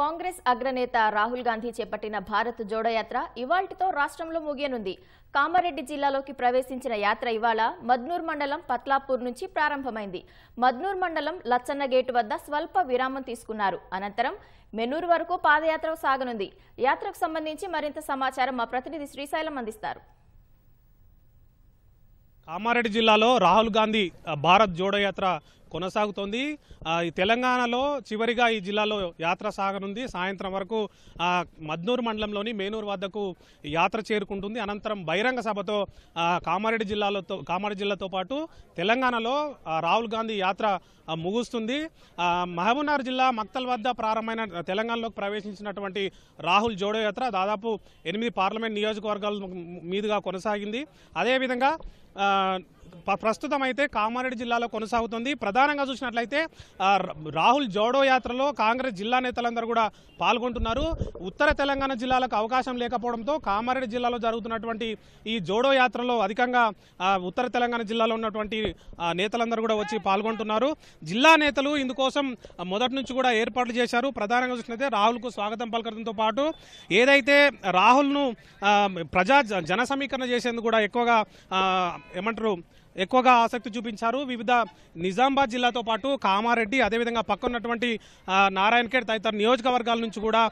కాంగ్రెస్ అగ్రనేత రాహుల్ గాంధీ చేపట్టిన భారత్ జోడయాత్ర ఇవాల్టితో రాష్ట్రంలో ముగియనుంది కామారెడ్డి జిల్లాలోకి ప్రవేశించిన యాత్ర ఇవాళ మద్నూర్ మండలం పత్లాపూర్ నుంచి ప్రారంభమైంది మద్నూర్ మండలం లచ్చన్న గేటు వద్ద స్వల్ప విరామం తీసుకున్నారు అనంతరం మెనూర్ వరకు పాదయాత్ర సాగనుంది యాత్రకు సంబంధించి మరింత సమాచారం మా ప్రతినిధి శ్రీశైలం అందిస్తారు కామారెడ్డి జిల్లాలో రాహుల్ గాంధీ భారత్ జోడో యాత్ర కొనసాగుతోంది తెలంగాణలో చివరిగా ఈ జిల్లాలో యాత్ర సాగనుంది సాయంత్రం వరకు మద్నూరు మండలంలోని మేనూరు వద్దకు యాత్ర చేరుకుంటుంది అనంతరం బహిరంగ సభతో కామారెడ్డి జిల్లాలో కామారెడ్డి జిల్లాతో పాటు తెలంగాణలో రాహుల్ గాంధీ యాత్ర ముగుస్తుంది మహబూబ్నగర్ జిల్లా మక్తల్ వద్ద ప్రారంభమైన తెలంగాణలోకి ప్రవేశించినటువంటి రాహుల్ జోడో యాత్ర దాదాపు ఎనిమిది పార్లమెంట్ నియోజకవర్గాల మీదుగా కొనసాగింది అదేవిధంగా ప్రస్తుతం అయితే కామారెడ్డి జిల్లాలో కొనసాగుతుంది ప్రధానంగా చూసినట్లయితే రాహుల్ జోడో యాత్రలో కాంగ్రెస్ జిల్లా నేతలందరూ కూడా పాల్గొంటున్నారు ఉత్తర తెలంగాణ జిల్లాలకు అవకాశం లేకపోవడంతో కామారెడ్డి జిల్లాలో జరుగుతున్నటువంటి ఈ జోడో యాత్రలో అధికంగా ఉత్తర తెలంగాణ జిల్లాలో ఉన్నటువంటి నేతలందరూ కూడా వచ్చి పాల్గొంటున్నారు జిల్లా నేతలు ఇందుకోసం మొదటి నుంచి కూడా ఏర్పాట్లు చేశారు ప్రధానంగా చూసినట్లయితే రాహుల్కు స్వాగతం పలకడంతో పాటు ఏదైతే రాహుల్ను ప్రజా జన సమీకరణ చేసేందుకు కూడా ఎక్కువగా ఏమంటారు ఎక్కువగా ఆసక్తి చూపించారు వివిధ నిజామాబాద్ జిల్లాతో పాటు కామారెడ్డి అదేవిధంగా పక్కనున్నటువంటి నారాయణఖేడ్ తదితర నియోజకవర్గాల నుంచి కూడా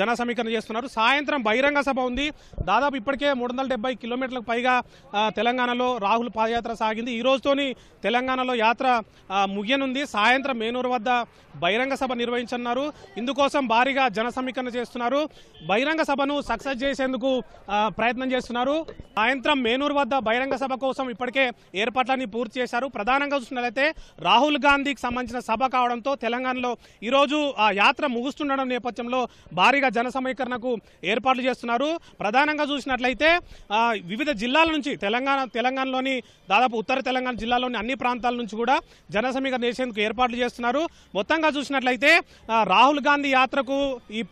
జన సమీకరణ చేస్తున్నారు సాయంత్రం బహిరంగ సభ ఉంది దాదాపు ఇప్పటికే మూడు వందల కిలోమీటర్లకు పైగా తెలంగాణలో రాహుల్ పాదయాత్ర సాగింది ఈ రోజుతోని తెలంగాణలో యాత్ర ముగియనుంది సాయంత్రం మేనూరు వద్ద బహిరంగ సభ నిర్వహించనున్నారు ఇందుకోసం భారీగా జన సమీకరణ చేస్తున్నారు బహిరంగ సభను సక్సెస్ చేసేందుకు ప్రయత్నం చేస్తున్నారు సాయంత్రం మేనూరు వద్ద బహిరంగ సభ కోసం ఇప్పటికే ఏర్పాట్లన్నీ పూర్తి చేశారు ప్రధానంగా చూసినట్లయితే రాహుల్ గాంధీకి సంబంధించిన సభ కావడంతో తెలంగాణలో ఈరోజు ఆ యాత్ర ముగుస్తుండడం నేపథ్యంలో భారీగా జన సమీకరణకు ఏర్పాట్లు చేస్తున్నారు ప్రధానంగా చూసినట్లయితే వివిధ జిల్లాల నుంచి తెలంగాణ తెలంగాణలోని దాదాపు ఉత్తర తెలంగాణ జిల్లాలోని అన్ని ప్రాంతాల నుంచి కూడా జన సమీకరణ చేసేందుకు ఏర్పాట్లు చేస్తున్నారు మొత్తంగా చూసినట్లయితే రాహుల్ గాంధీ యాత్రకు ఈ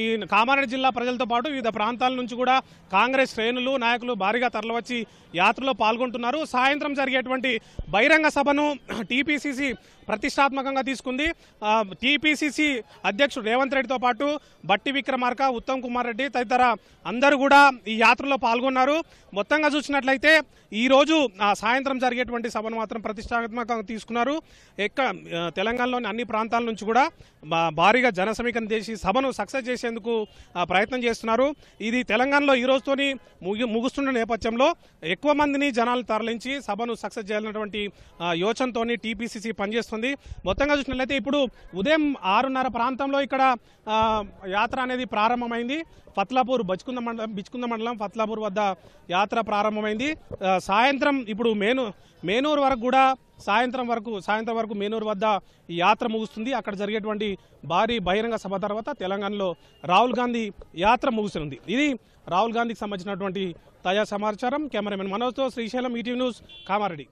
ఈ కామారెడ్డి జిల్లా ప్రజలతో పాటు వివిధ ప్రాంతాల నుంచి కూడా కాంగ్రెస్ శ్రేణులు నాయకులు భారీగా తరలివచ్చి యాత్రలో పాల్గొంటున్నారు సాయంత్రం జరిగేటువంటి బహిరంగ సభను టీపీసీసీ ప్రతిష్టాత్మకంగా తీసుకుంది టీపీసీసీ అధ్యక్షుడు రేవంత్ రెడ్డితో పాటు బట్టి విక్రమార్క ఉత్తమ్ కుమార్ రెడ్డి తదితర అందరూ కూడా ఈ యాత్రలో పాల్గొన్నారు మొత్తంగా చూసినట్లయితే ఈరోజు సాయంత్రం జరిగేటువంటి సభను మాత్రం ప్రతిష్టాత్మకంగా తీసుకున్నారు ఎక్క తెలంగాణలోని అన్ని ప్రాంతాల నుంచి కూడా భారీగా జన సమీకరణ చేసి సభను సక్సెస్ చేసేందుకు ప్రయత్నం చేస్తున్నారు ఇది తెలంగాణలో ఈ రోజుతో ముగి ముగుస్తున్న నేపథ్యంలో ఎక్కువ మందిని జనాలు తరలించి చేసి సభను సక్సెస్ చేయాలన్నటువంటి యోచనతో టీపీసీసీ పనిచేస్తుంది మొత్తంగా చూసినట్లయితే ఇప్పుడు ఉదయం ఆరున్నర ప్రాంతంలో ఇక్కడ యాత్ర అనేది ప్రారంభమైంది ఫత్లాపూర్ బచ్కుంద మండలం బిచ్చుకుంద మండలం ఫత్లాపూర్ వద్ద యాత్ర ప్రారంభమైంది సాయంత్రం ఇప్పుడు మేను మేనూరు వరకు కూడా సాయంత్రం వరకు సాయంత్రం వరకు మేనూరు వద్ద ఈ యాత్ర ముగుస్తుంది అక్కడ జరిగేటువంటి భారీ బహిరంగ సభ తర్వాత తెలంగాణలో రాహుల్ గాంధీ యాత్ర ముగుస్తుంది ఇది రాహుల్ గాంధీకి సంబంధించినటువంటి తాజా సమాచారం కెమెరామెన్ మనోజ్తో శ్రీశైలం ఈటీవీ న్యూస్ కామారెడ్డి